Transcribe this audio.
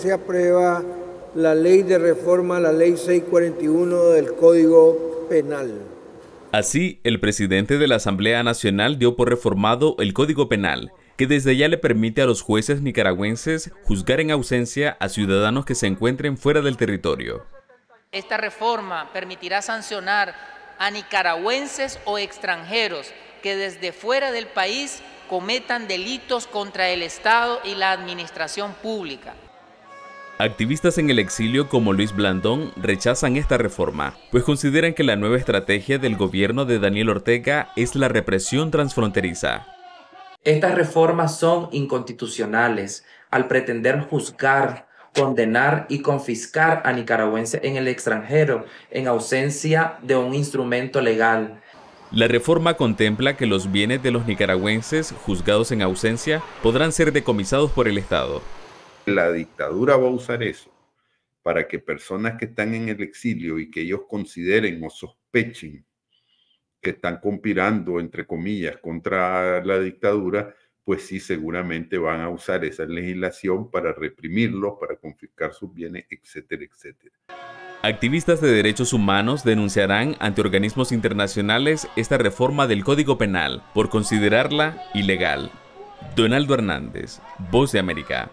Se aprueba la ley de reforma la ley 641 del Código Penal. Así, el presidente de la Asamblea Nacional dio por reformado el Código Penal, que desde ya le permite a los jueces nicaragüenses juzgar en ausencia a ciudadanos que se encuentren fuera del territorio. Esta reforma permitirá sancionar a nicaragüenses o extranjeros que desde fuera del país cometan delitos contra el Estado y la administración pública. Activistas en el exilio como Luis Blandón rechazan esta reforma, pues consideran que la nueva estrategia del gobierno de Daniel Ortega es la represión transfronteriza. Estas reformas son inconstitucionales al pretender juzgar, condenar y confiscar a nicaragüenses en el extranjero en ausencia de un instrumento legal. La reforma contempla que los bienes de los nicaragüenses juzgados en ausencia podrán ser decomisados por el Estado, la dictadura va a usar eso para que personas que están en el exilio y que ellos consideren o sospechen que están conspirando, entre comillas, contra la dictadura, pues sí, seguramente van a usar esa legislación para reprimirlos, para confiscar sus bienes, etcétera, etcétera. Activistas de derechos humanos denunciarán ante organismos internacionales esta reforma del Código Penal por considerarla ilegal. Donaldo Hernández, Voz de América.